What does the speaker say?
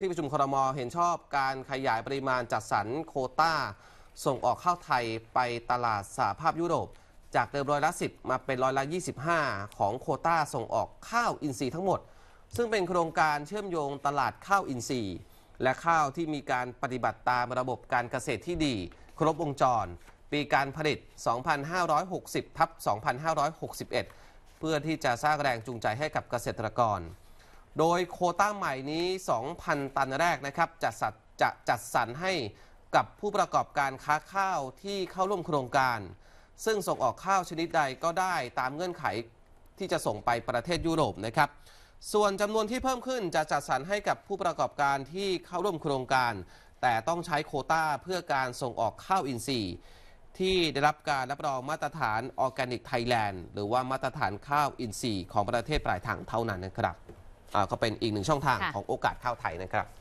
ที่ประชุมครมเห็นชอบการขยายปริมาณจัดสรรโคต้า ส่งออกข้าวไทยไปตลาดสหภาพยุโรป จากเดิมร้อยละ 10 มาเป็นร้อยละ 25 ของโคต้าส่งออกข้าวอินทรีย์ทั้งหมด ซึ่งเป็นโครงการเชื่อมโยงตลาดข้าวอินทรีย์ และข้าวที่มีการปฏิบัติตามระบบการเกษตรที่ดี ครบวงจรปีการผลิต 2560ทับ2561 เพื่อที่จะสร้างแรงจูงใจให้กับเกษตรกรโดยโคต้าใหม่นี้ 2,000 ตันแรกนะครับ จะสัดจะจัดสรรให้กับผู้ประกอบการค้าข้าวที่เข้าร่วมโครงการ ซึ่งส่งออกข้าวชนิดใดก็ได้ตามเงื่อนไขที่จะส่งไปประเทศยุโรปนะครับ ส่วนจำนวนที่เพิ่มขึ้นจะจัดสรรให้กับผู้ประกอบการที่เข้าร่วมโครงการ แต่ต้องใช้โคต้าเพื่อการส่งออกข้าวอินทรีย์ ที่ได้รับการรับรองมาตรฐานออร์แกนิกไทยแลนด์หรือว่ามาตรฐานข้าวอินทรีย์ของประเทศปลายทางเท่านั้นนะครับก็เป็นอีกหนึ่งช่องทางของโอกาสเข้าไทยนะครับ